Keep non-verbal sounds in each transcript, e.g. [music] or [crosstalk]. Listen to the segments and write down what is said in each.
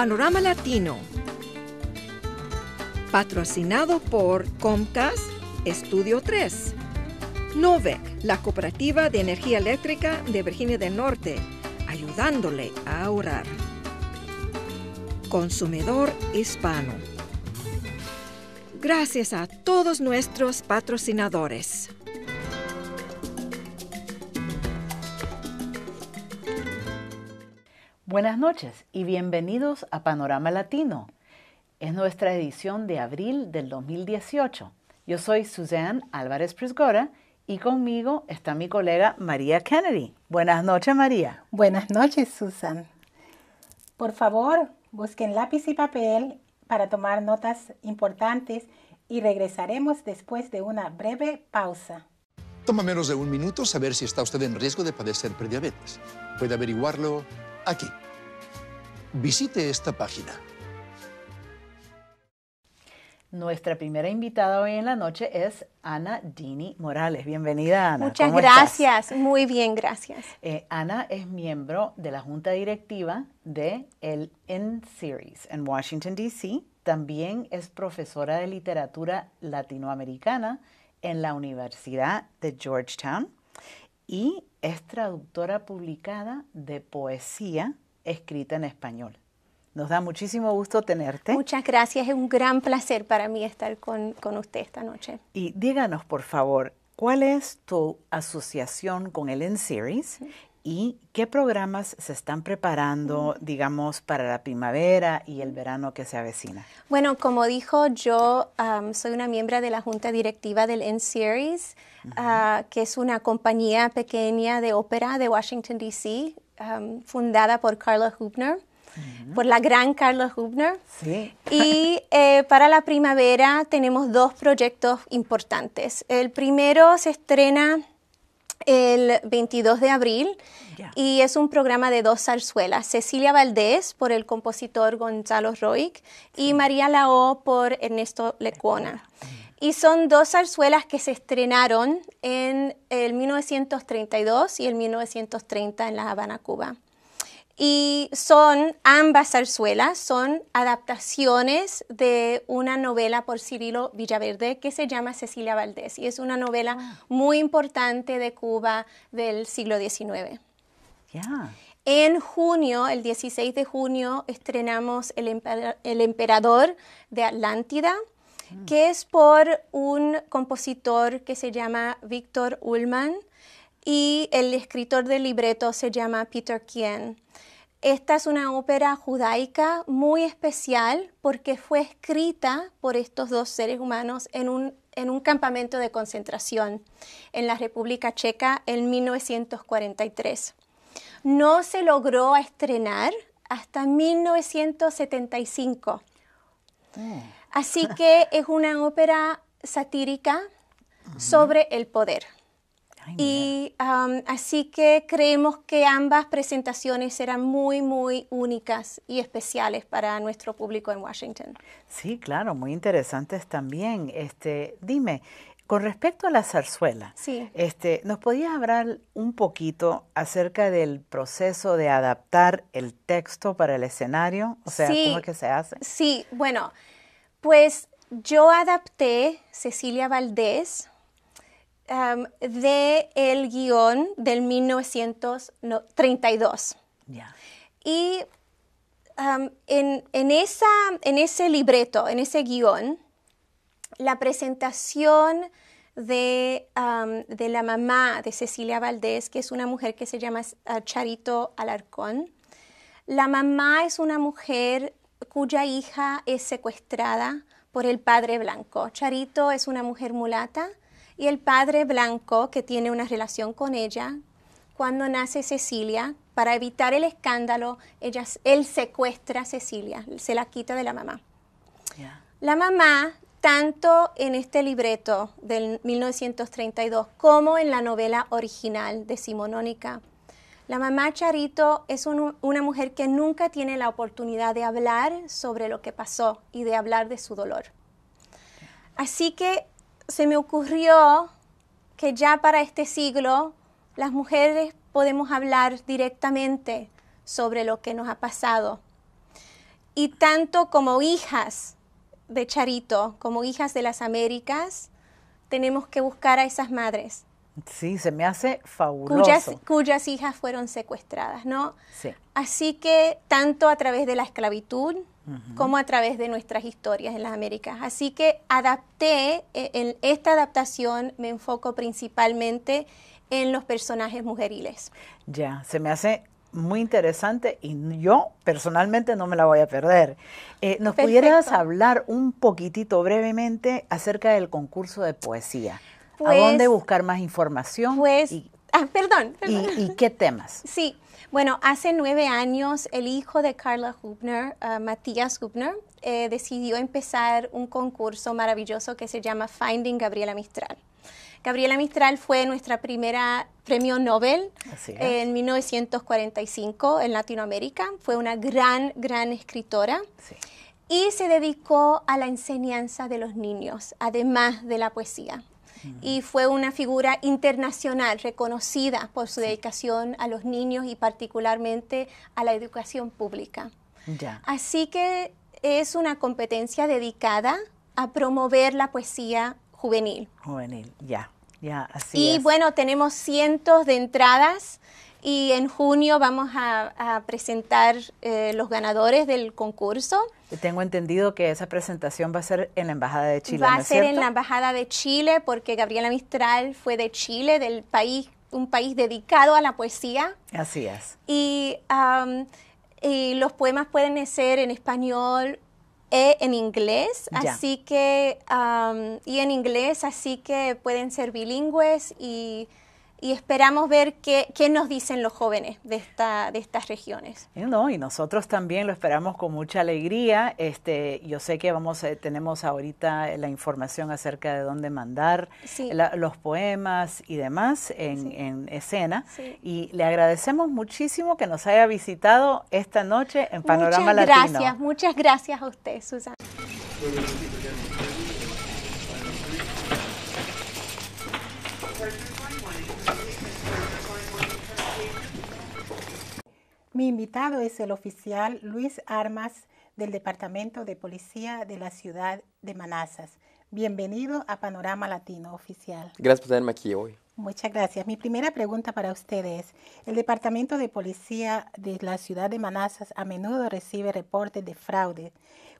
Panorama Latino, patrocinado por Comcast Estudio 3, Novec, la cooperativa de energía eléctrica de Virginia del Norte, ayudándole a ahorrar. Consumidor hispano. Gracias a todos nuestros patrocinadores. Buenas noches y bienvenidos a Panorama Latino. Es nuestra edición de abril del 2018. Yo soy Suzanne Álvarez Prisgora y conmigo está mi colega María Kennedy. Buenas noches, María. Buenas noches, Susan. Por favor, busquen lápiz y papel para tomar notas importantes y regresaremos después de una breve pausa. Toma menos de un minuto saber si está usted en riesgo de padecer prediabetes. Puede averiguarlo aquí visite esta página. Nuestra primera invitada hoy en la noche es Ana Dini Morales. Bienvenida, Ana. Muchas gracias. Muy bien, gracias. Eh, Ana es miembro de la junta directiva de el N-Series en Washington, D.C. También es profesora de literatura latinoamericana en la Universidad de Georgetown y es traductora publicada de poesía escrita en español. Nos da muchísimo gusto tenerte. Muchas gracias, es un gran placer para mí estar con, usted esta noche. Y díganos, por favor, ¿cuál es tu asociación con el N-Series y qué programas se están preparando, digamos, para la primavera y el verano que se avecina? Bueno, como dijo, yo soy una miembro de la junta directiva del N-Series, ah, que es una compañía pequeña de ópera de Washington, D.C fundada por Carla Hubner, por la gran Carla Hubner. Y eh, para la primavera tenemos dos proyectos importantes. El primero se estrena el 22 de abril y es un programa de dos zarzuelas, Cecilia Valdés por el compositor Gonzalo Roig y María Lao por Ernesto Lecuona. Y son dos zarzuelas que se estrenaron en el 1932 y el 1930 en La Habana, Cuba. Y son ambas zarzuelas, son adaptaciones de una novela por Cirilo Villaverde que se llama Cecilia Valdés y es una novela ah. muy importante de Cuba del siglo XIX. En junio, el 16 de junio, estrenamos el Emperador de Atlántida que es por un compositor que se llama Víctor Ullman y el escritor del libreto se llama Peter Kien. Esta es una ópera judaica muy especial porque fue escrita por estos dos seres humanos en un, campamento de concentración en la República Checa en 1943. No se logró estrenar hasta 1975. Así que es una ópera satírica sobre el poder. y um, así que creemos que ambas presentaciones eran muy, muy únicas y especiales para nuestro público en Washington. Sí, claro, muy interesantes también. Este, dime, con respecto a la zarzuela, sí. este, ¿nos podías hablar un poquito acerca del proceso de adaptar el texto para el escenario? O sea, ¿cómo es que se hace? Sí, bueno, pues yo adapté Cecilia Valdés del de el guión del 1932. Y en, en, esa, en ese libreto, en ese guión, la presentación de, la mamá de Cecilia Valdés, que es una mujer que se llama ah, Charito Alarcón. La mamá es una mujer cuya hija es secuestrada por el padre blanco. Charito es una mujer mulata y el padre blanco, que tiene una relación con ella, cuando nace Cecilia, para evitar el escándalo, ella, él secuestra a Cecilia, se la quita de la mamá. La mamá, tanto en este libreto del 1932 como en la novela original de Simonónica, la mamá Charito es una mujer que nunca tiene la oportunidad de hablar sobre lo que pasó y de hablar de su dolor. Así que se me ocurrió que ya para este siglo las mujeres podemos hablar directamente sobre lo que nos ha pasado. Y tanto como hijas de Charito, como hijas de las Américas, tenemos que buscar a esas madres Sí, se me hace fabuloso. Cuyas, hijas fueron secuestradas, ¿no? Sí. Así que tanto a través de la esclavitud como a través de nuestras historias en las Américas. Así que adapté, eh, en esta adaptación me enfoco principalmente en los personajes mujeriles. Ya, se me hace muy interesante y yo personalmente no me la voy a perder. Eh, ¿Nos pudieras hablar un poquitito brevemente acerca del concurso de poesía? ¿A dónde pues, buscar más información? Pues, [laughs] ah, perdón. Y, qué temas? [laughs] Sí, bueno, hace nueve años el hijo de Carla Hubner, ah, Matías Hubner, eh, decidió empezar un concurso maravilloso que se llama Finding Gabriela Mistral. Gabriela Mistral fue nuestra primera premio Nobel en 1945 en Latinoamérica. Fue una gran, gran escritora. Sí. Y se dedicó a la enseñanza de los niños, además de la poesía y fue una figura internacional reconocida por su dedicación a los niños y particularmente a la educación pública. Así que es una competencia dedicada a promover la poesía juvenil. Juvenil, ya, Y bueno, tenemos cientos de entradas y en junio vamos a, presentar eh, los ganadores del concurso. Tengo entendido que esa presentación va a ser en la Embajada de Chile. Va a ser en la Embajada de Chile porque Gabriela Mistral fue de Chile, del país, un país dedicado a la poesía. Así es. Y, los poemas pueden ser en español e en inglés, así que y en inglés, así que pueden ser bilingües y y esperamos ver qué, qué, nos dicen los jóvenes de, esta, de estas regiones. Eh, no, y nosotros también lo esperamos con mucha alegría. Este, yo sé que vamos, eh, tenemos ahorita la información acerca de dónde mandar los poemas y demás en, en escena. Y le agradecemos muchísimo que nos haya visitado esta noche en Panorama Latino. Muchas gracias, muchas gracias a usted, Susana. Mi invitado es el oficial Luis Armas del Departamento de Policía de la ciudad de manazas. Bienvenido a Panorama Latino Oficial. Gracias por tenerme aquí hoy. Muchas gracias. Mi primera pregunta para ustedes. El Departamento de Policía de la ciudad de manazas a menudo recibe reportes de fraude.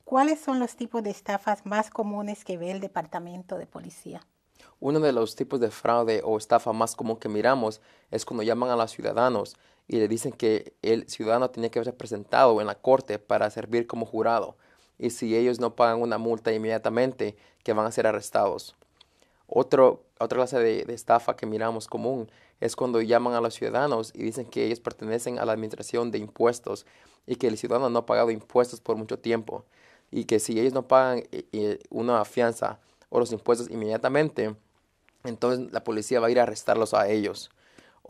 ¿Cuáles son los tipos de estafas más comunes que ve el Departamento de Policía? Uno de los tipos de fraude o estafa más común que miramos es cuando llaman a los ciudadanos y le dicen que el ciudadano tenía que haberse presentado en la corte para servir como jurado y si ellos no pagan una multa inmediatamente que van a ser arrestados. Otro, otra clase de, de estafa que miramos común es cuando llaman a los ciudadanos y dicen que ellos pertenecen a la administración de impuestos y que el ciudadano no ha pagado impuestos por mucho tiempo y que si ellos no pagan eh, eh, una fianza o los impuestos inmediatamente, entonces la policía va a ir a arrestarlos a ellos.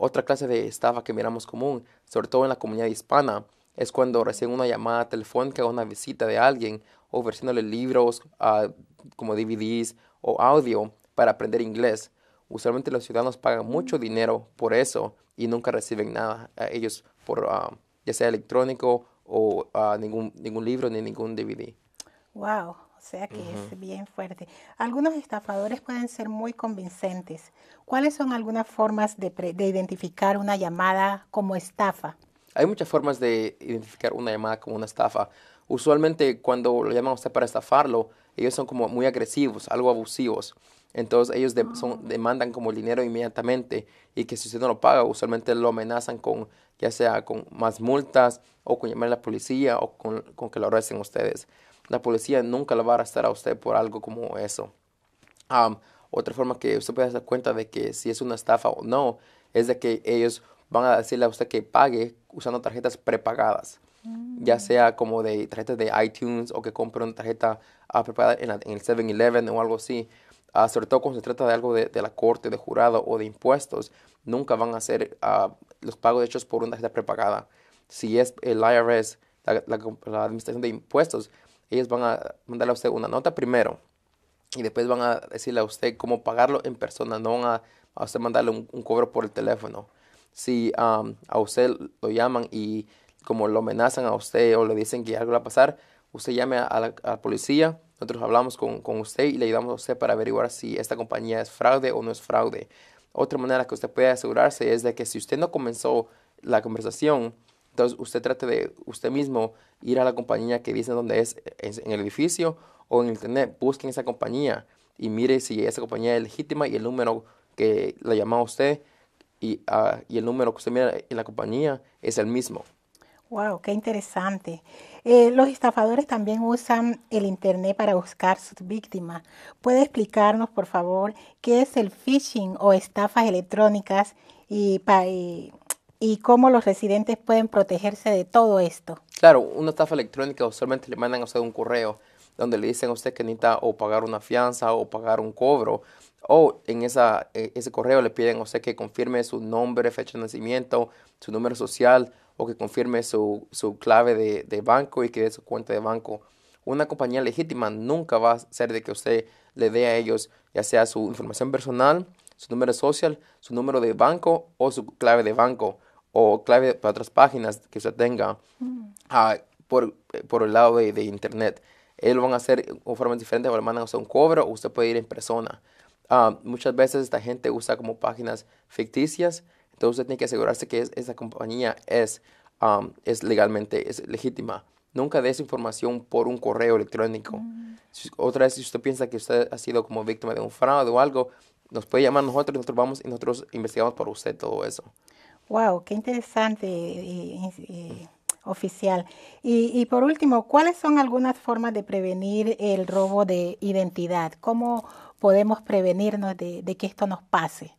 Otra clase de estafa que miramos común, sobre todo en la comunidad hispana, es cuando reciben una llamada telefónica o una visita de alguien ofreciéndole libros ah, como DVDs o audio para aprender inglés. Usualmente los ciudadanos pagan mucho dinero por eso y nunca reciben nada ah, ellos por ah, ya sea electrónico o ningún, ningún libro ni ningún DVD. Wow. O sea que es bien fuerte. Algunos estafadores pueden ser muy convincentes. ¿Cuáles son algunas formas de, identificar una llamada como estafa? Hay muchas formas de identificar una llamada como una estafa. Usualmente cuando lo llaman a usted para estafarlo, ellos son como muy agresivos, algo abusivos. Entonces ellos ah. demandan como el dinero inmediatamente y que si usted no lo paga, usualmente lo amenazan con ya sea con más multas o con llamar a la policía o con, con que lo arresten ustedes. La policía nunca la va a arrestar a usted por algo como eso. otra forma que usted puede dar cuenta de que si es una estafa o no es de que ellos van a decirle a usted que pague usando tarjetas prepagadas. Mm. Ya sea como de tarjetas de iTunes o que compre una tarjeta ah, prepagada en, el 7-Eleven o algo así. Ah, sobre todo cuando se trata de algo de, la corte, de jurado o de impuestos, nunca van a hacer ah, los pagos hechos por una tarjeta prepagada. Si es el IRS, la Administración de Impuestos, ellos van a mandarle a usted una nota primero y después van a decirle a usted cómo pagarlo en persona, no van a, usted mandarle un, cobro por el teléfono. Si a usted lo llaman y como lo amenazan a usted o le dicen que algo va a pasar, usted llame a la, policía, nosotros hablamos con, con, usted y le ayudamos a usted para averiguar si esta compañía es fraude o no es fraude. Otra manera que usted puede asegurarse es de que si usted no comenzó la conversación, entonces, usted trate de usted mismo ir a la compañía que dice dónde es, en el edificio o en internet. Busquen esa compañía y mire si esa compañía es legítima y el número que le llama a usted ah, y, el número que usted mira en la compañía es el mismo. Wow, qué interesante. Eh, los estafadores también usan el Internet para buscar sus víctimas. ¿Puede explicarnos, por favor, qué es el phishing o estafas electrónicas y, y y cómo los residentes pueden protegerse de todo esto. Claro, una estafa electrónica solamente le mandan a usted un correo donde le dicen a usted que necesita o pagar una fianza o pagar un cobro. O en esa, eh, ese correo le piden a usted que confirme su nombre, fecha de nacimiento, su número social o que confirme su, clave de, de, banco y que dé su cuenta de banco. Una compañía legítima nunca va a ser de que usted le dé a ellos ya sea su información personal, su número social, su número de banco o su clave de banco o clave para otras páginas que usted tenga mm. ah, por, el lado de, internet. Ellos van a hacer de forma diferente, o le mandan a usted un cobro o usted puede ir en persona. Ah, muchas veces esta gente usa como páginas ficticias, entonces usted tiene que asegurarse que esa compañía es, es legalmente, es legítima. Nunca esa información por un correo electrónico. Mm. otra vez, si usted piensa que usted ha sido como víctima de un fraude o algo, nos puede llamar nosotros nosotros vamos y nosotros investigamos por usted todo eso. Wow, qué interesante, eh, eh, eh, oficial. Y, por último, ¿cuáles son algunas formas de prevenir el robo de identidad? ¿Cómo podemos prevenirnos de, que esto nos pase?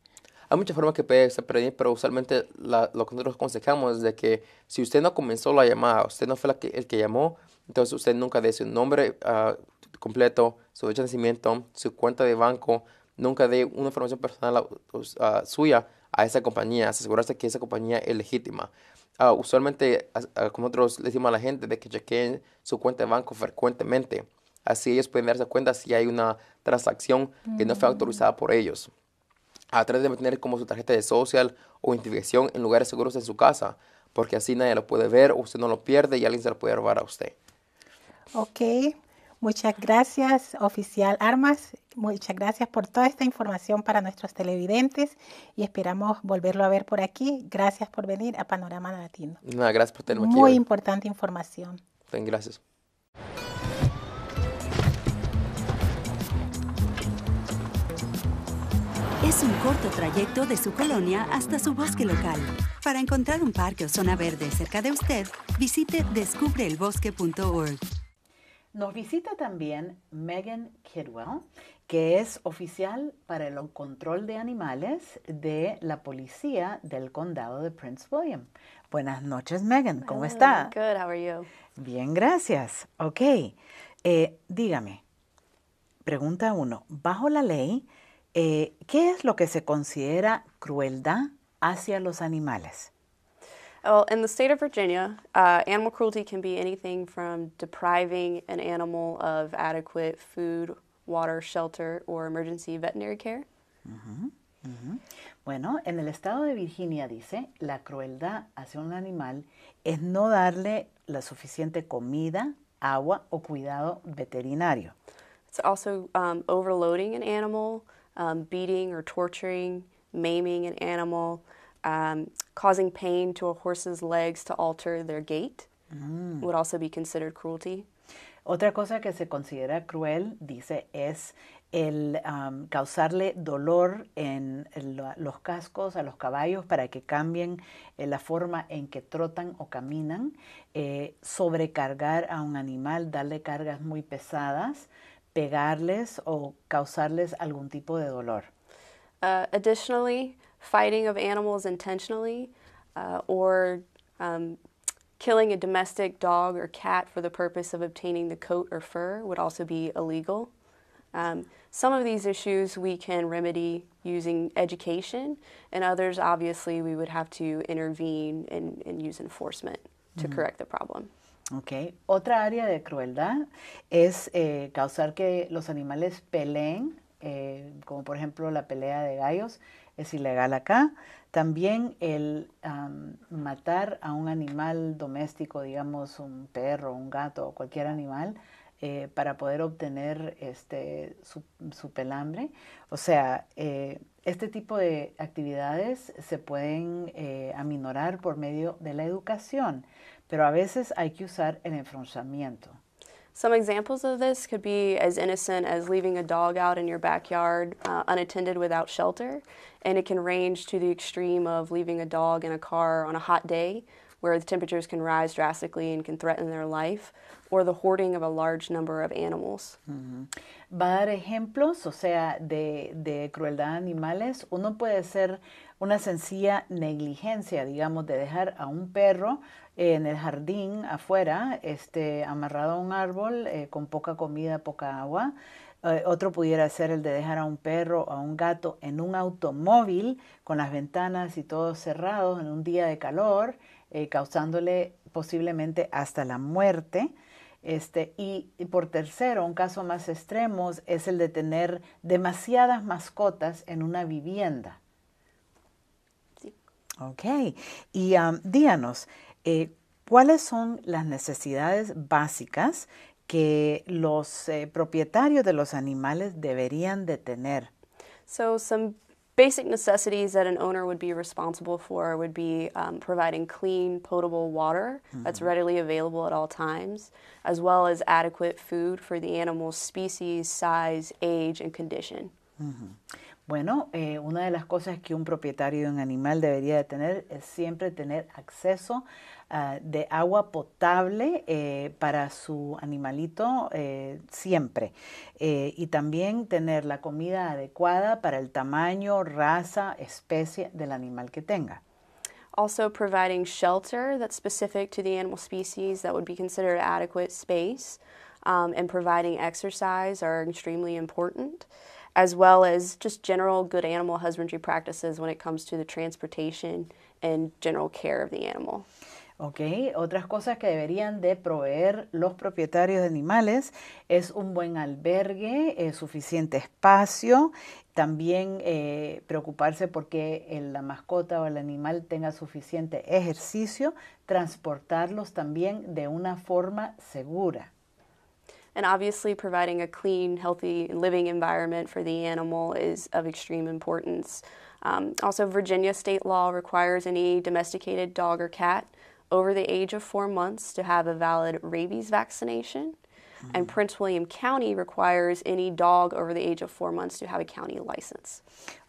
Hay muchas formas que puede prevenir, pero usualmente lo que nosotros aconsejamos es de que si usted no comenzó la llamada, usted no fue la que, el que llamó, entonces usted nunca dé su nombre ah, completo, su fecha de nacimiento, su cuenta de banco, nunca dé una información personal ah, suya a esa compañía, asegurarse que esa compañía es legítima. Ah, usualmente, ah, como nosotros le decimos a la gente, de que chequeen su cuenta de banco frecuentemente. Así ellos pueden darse cuenta si hay una transacción que no fue mm. autorizada por ellos. A través de mantener como su tarjeta de social o identificación en lugares seguros en su casa, porque así nadie lo puede ver, usted no lo pierde y alguien se lo puede robar a usted. Ok. Muchas gracias, oficial Armas. Muchas gracias por toda esta información para nuestros televidentes y esperamos volverlo a ver por aquí. Gracias por venir a Panorama Latino. Nada, gracias por tenerme Muy importante información. Ten, gracias. Es un corto trayecto de su colonia hasta su bosque local. Para encontrar un parque o zona verde cerca de usted, visite descubreelbosque.org. Nos visita también Megan Kidwell, que es oficial para el control de animales de la policía del condado de Prince William. Buenas noches, Megan. ¿Cómo está? Good, how are you? Bien, gracias. Ok. Eh, dígame, pregunta uno. Bajo la ley, eh, ¿qué es lo que se considera crueldad hacia los animales? Well, in the state of Virginia, uh, animal cruelty can be anything from depriving an animal of adequate food, water, shelter, or emergency veterinary care. Mm-hmm. Mm-hmm. Bueno, en el estado de Virginia dice, la crueldad hacia un animal es no darle la suficiente comida, agua o cuidado veterinario. It's also um, overloading an animal, um, beating or torturing, maiming an animal, um, causing pain to a horse's legs to alter their gait mm. would also be considered cruelty. Otra cosa que se considera cruel, dice, es el um, causarle dolor en los cascos a los caballos para que cambien eh, la forma en que trotan o caminan, eh, sobrecargar a un animal, darle cargas muy pesadas, pegarles o causarles algún tipo de dolor. Uh, additionally, fighting of animals intentionally uh, or um, killing a domestic dog or cat for the purpose of obtaining the coat or fur would also be illegal. Um, some of these issues we can remedy using education, and others, obviously, we would have to intervene and, and use enforcement to mm. correct the problem. Okay. Otra área de crueldad es eh, causar que los animales peleen, eh, como por ejemplo la pelea de gallos, es ilegal acá. También el matar a un animal doméstico, digamos un perro, un gato o cualquier animal, eh, para poder obtener este, su, su pelambre. O sea, eh, este tipo de actividades se pueden eh, aminorar por medio de la educación, pero a veces hay que usar el enfrentamiento. Some examples of this could be as innocent as leaving a dog out in your backyard uh, unattended without shelter, and it can range to the extreme of leaving a dog in a car on a hot day where the temperatures can rise drastically and can threaten their life, or the hoarding of a large number of animals. Mm -hmm. Va a dar ejemplos, o sea, de, de crueldad animales. Uno puede ser una sencilla negligencia, digamos, de dejar a un perro en el jardín afuera, este, amarrado a un árbol eh, con poca comida, poca agua. Eh, otro pudiera ser el de dejar a un perro o a un gato en un automóvil con las ventanas y todos cerrados en un día de calor, eh, causándole posiblemente hasta la muerte. Este, y, por tercero, un caso más extremo es el de tener demasiadas mascotas en una vivienda. Sí. Ok, y díganos, eh, cuáles son las necesidades básicas que los eh, propietarios de los animales deberían de tener. So some basic necessities that an owner would be responsible for would be um, providing clean, potable water that's mm-hmm. readily available at all times, as well as adequate food for the animal's species, size, age, and condition. Mm-hmm. Bueno, eh, una de las cosas que un propietario de un animal debería de tener es siempre tener acceso ah, de agua potable eh, para su animalito eh, siempre. y también tener la comida adecuada para el tamaño, raza, especie del animal que tenga. Also providing shelter that's specific to the animal species that would be considered adequate space um, and providing exercise are extremely important as well as just general good animal husbandry practices when it comes to the transportation and general care of the animal. Ok, otras cosas que deberían de proveer los propietarios de animales es un buen albergue, eh, suficiente espacio, también eh, preocuparse porque el, la mascota o el animal tenga suficiente ejercicio, transportarlos también de una forma segura. And obviously, providing a clean, healthy, living environment for the animal is of extreme importance. Um, also, Virginia state law requires any domesticated dog or cat over the age of four months to have a valid rabies vaccination. And mm-hmm. Prince William County requires any dog over the age of four months to have a county license.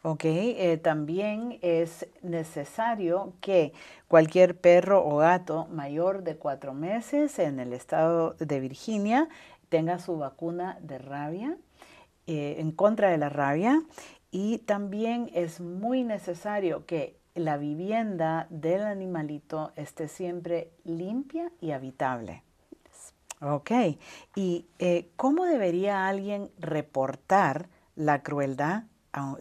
Ok, eh, también es necesario que cualquier perro o gato mayor de cuatro meses en el estado de Virginia tenga su vacuna de rabia, eh, en contra de la rabia. Y también es muy necesario que la vivienda del animalito esté siempre limpia y habitable. Ok. ¿Y eh, cómo debería alguien reportar la crueldad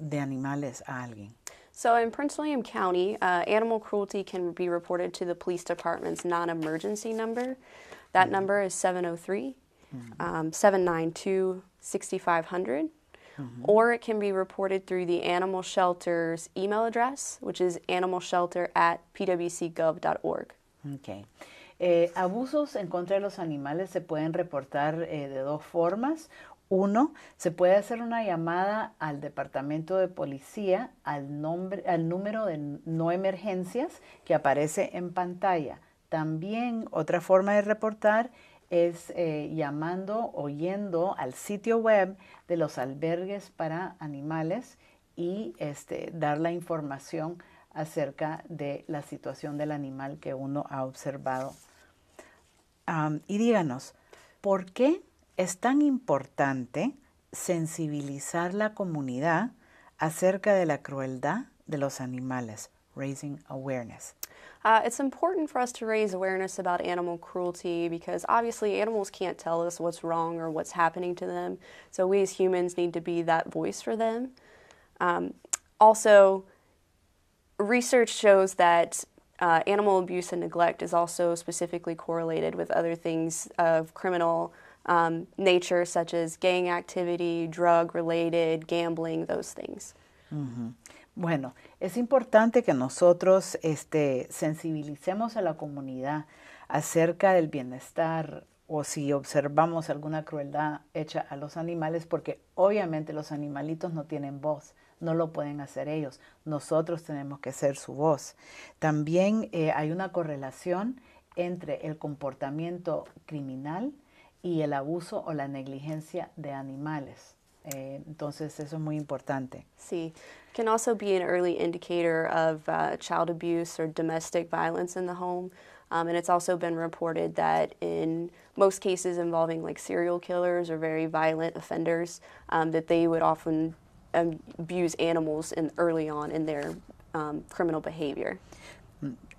de animales a alguien? So in Prince William County, uh, animal cruelty can be reported to the police department's non-emergency number. That mm-hmm. number is 703 mm-hmm. um, 792 6500. Mm-hmm. or it can be reported through the animal shelter's email address, which is animalshelter at pwcgov.org. Okay. Eh, abusos en contra de los animales se pueden reportar eh, de dos formas. Uno, se puede hacer una llamada al departamento de policía al, nombre, al número de no emergencias que aparece en pantalla. También otra forma de reportar es eh, llamando o yendo al sitio web de los albergues para animales y este, dar la información acerca de la situación del animal que uno ha observado. Um, y díganos, ¿por qué es tan importante sensibilizar la comunidad acerca de la crueldad de los animales? Raising awareness. Uh, it's important for us to raise awareness about animal cruelty because obviously animals can't tell us what's wrong or what's happening to them. So we as humans need to be that voice for them. Um, also, research shows that uh, animal abuse and neglect is also specifically correlated with other things of criminal um, nature, such as gang activity, drug related, gambling, those things. Mm -hmm. Bueno, es importante que nosotros este, sensibilicemos a la comunidad acerca del bienestar o si observamos alguna crueldad hecha a los animales, porque obviamente los animalitos no tienen voz. no lo pueden hacer ellos. Nosotros tenemos que ser su voz. También eh, hay una correlación entre el comportamiento criminal y el abuso o la negligencia de animales. Eh, entonces eso es muy importante. Sí, can also be an early indicator of uh, child abuse or domestic violence in the home. Um, and it's also been reported that in most cases involving like serial killers or very violent offenders, um, that they would often abuse animals early on in their um, criminal behavior.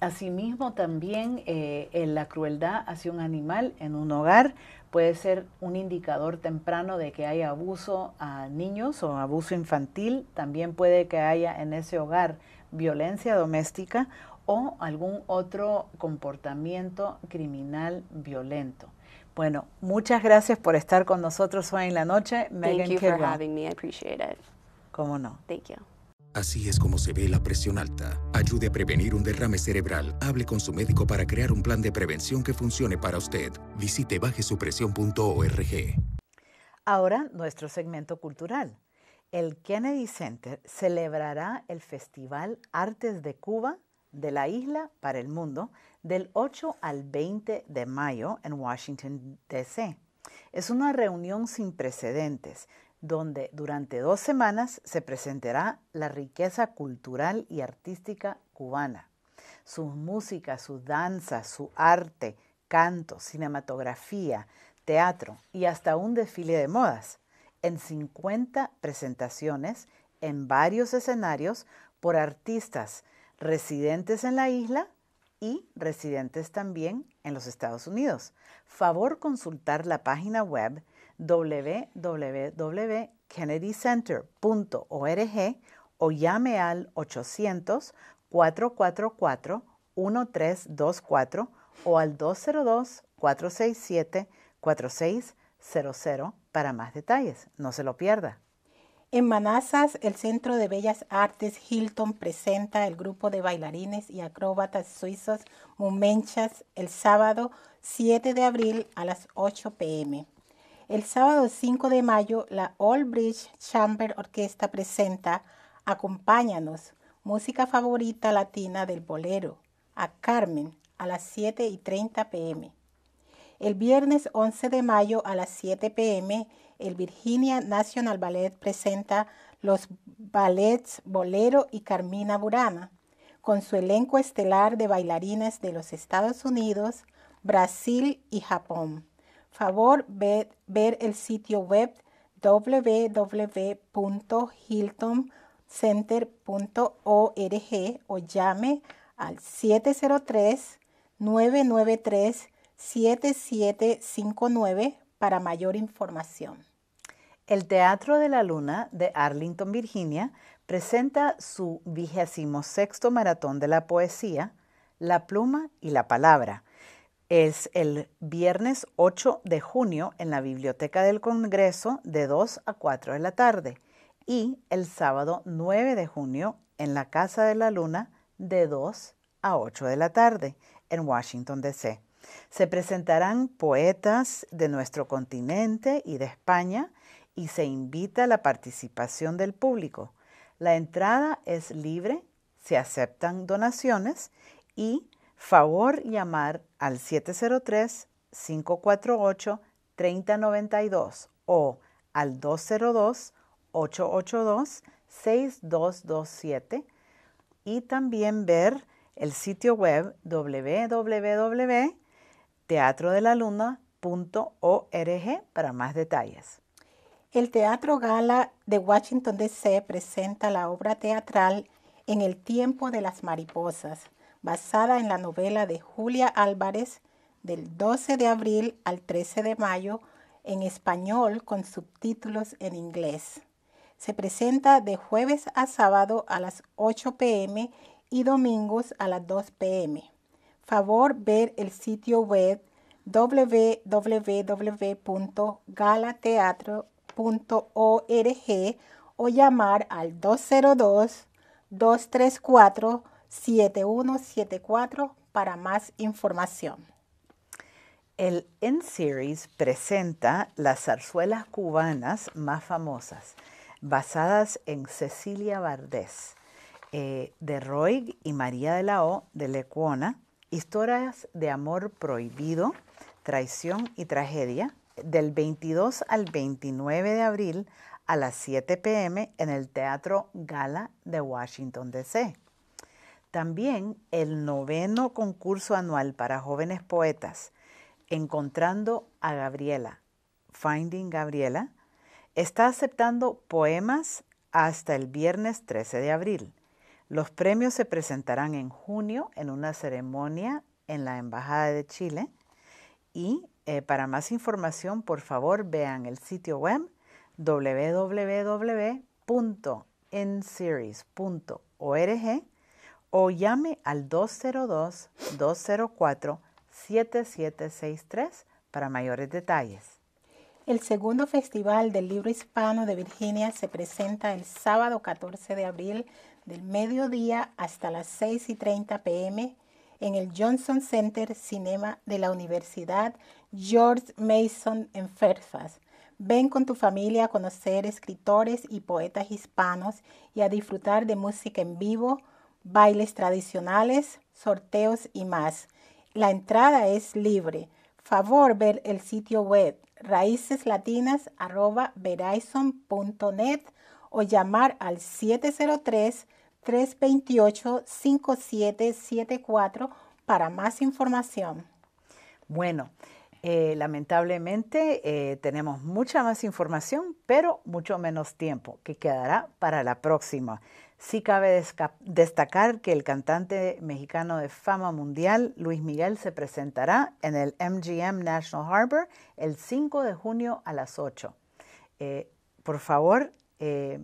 Asimismo, también eh, la crueldad hacia un animal en un hogar puede ser un indicador temprano de que hay abuso a niños o abuso infantil. También puede que haya en ese hogar violencia doméstica o algún otro comportamiento criminal violento. Bueno, muchas gracias por estar con nosotros hoy en la noche, Megan ¿Cómo no? Thank you. Así es como se ve la presión alta. Ayude a prevenir un derrame cerebral. Hable con su médico para crear un plan de prevención que funcione para usted. Visite bajesupresión.org. Ahora nuestro segmento cultural. El Kennedy Center celebrará el Festival Artes de Cuba de la isla para el mundo del 8 al 20 de mayo en Washington, D.C. Es una reunión sin precedentes donde durante dos semanas se presentará la riqueza cultural y artística cubana, su música, su danza, su arte, canto, cinematografía, teatro y hasta un desfile de modas, en 50 presentaciones en varios escenarios por artistas residentes en la isla y residentes también en los Estados Unidos. Favor consultar la página web www.kennedycenter.org o llame al 800-444-1324 o al 202-467-4600 para más detalles. No se lo pierda. En Manassas, el Centro de Bellas Artes Hilton presenta el grupo de bailarines y acróbatas suizos Mumenchas el sábado 7 de abril a las 8 pm. El sábado 5 de mayo, la Old Bridge Chamber Orquesta presenta Acompáñanos, música favorita latina del bolero, a Carmen, a las 7 y 30 pm. El viernes 11 de mayo a las 7 pm, el Virginia National Ballet presenta los ballets Bolero y Carmina Burana, con su elenco estelar de bailarines de los Estados Unidos, Brasil y Japón favor ver, el sitio web www.hiltoncenter.org o llame al 703-993-7759 para mayor información. El Teatro de la Luna de Arlington, Virginia, presenta su vigésimo sexto maratón de la poesía, La Pluma y la Palabra es el viernes 8 de junio en la Biblioteca del Congreso de 2 a 4 de la tarde y el sábado 9 de junio en la Casa de la Luna de 2 a 8 de la tarde en Washington, D.C. Se presentarán poetas de nuestro continente y de España y se invita a la participación del público. La entrada es libre, se aceptan donaciones y Favor llamar al 703-548-3092 o al 202-882-6227 y también ver el sitio web www.teatrodelaluna.org para más detalles. El Teatro Gala de Washington, D.C. presenta la obra teatral En el tiempo de las mariposas basada en la novela de Julia Álvarez del 12 de abril al 13 de mayo en español con subtítulos en inglés. Se presenta de jueves a sábado a las 8 pm y domingos a las 2 pm. Favor ver el sitio web www.galateatro.org o llamar al 202 234 7174 para más información. El N-Series presenta las zarzuelas cubanas más famosas, basadas en Cecilia Vardés, eh, de Roig y María de la O de Lecuona, historias de amor prohibido, traición y tragedia, del 22 al 29 de abril a las 7 pm en el Teatro Gala de Washington, D.C. También el noveno concurso anual para jóvenes poetas, Encontrando a Gabriela, Finding Gabriela, está aceptando poemas hasta el viernes 13 de abril. Los premios se presentarán en junio en una ceremonia en la Embajada de Chile. Y eh, para más información, por favor, vean el sitio web www.inseries.org o llame al 202-204-7763 para mayores detalles. El segundo Festival del Libro Hispano de Virginia se presenta el sábado 14 de abril del mediodía hasta las 6 y 30 pm en el Johnson Center Cinema de la Universidad George Mason en Fairfax. Ven con tu familia a conocer escritores y poetas hispanos y a disfrutar de música en vivo, bailes tradicionales, sorteos y más. La entrada es libre. Favor ver el sitio web raíceslatinas.verizon.net o llamar al 703-328-5774 para más información. Bueno, eh, lamentablemente eh, tenemos mucha más información, pero mucho menos tiempo, que quedará para la próxima. Sí cabe destacar que el cantante mexicano de fama mundial, Luis Miguel, se presentará en el MGM National Harbor el 5 de junio a las 8. Eh, por favor, eh,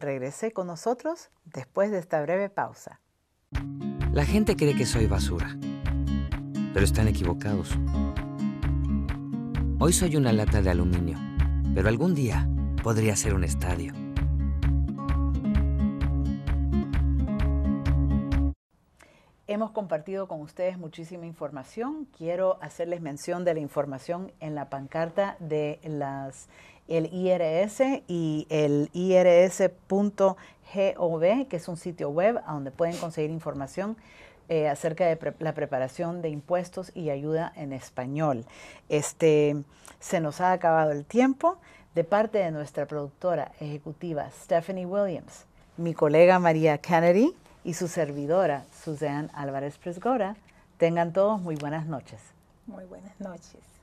regrese con nosotros después de esta breve pausa. La gente cree que soy basura, pero están equivocados. Hoy soy una lata de aluminio, pero algún día podría ser un estadio Hemos compartido con ustedes muchísima información. Quiero hacerles mención de la información en la pancarta de las el IRS y el irs.gov, que es un sitio web donde pueden conseguir información eh, acerca de la preparación de impuestos y ayuda en español. Este, se nos ha acabado el tiempo. De parte de nuestra productora ejecutiva Stephanie Williams, mi colega María Kennedy, y su servidora, Suzanne Álvarez Presgora. Tengan todos muy buenas noches. Muy buenas noches.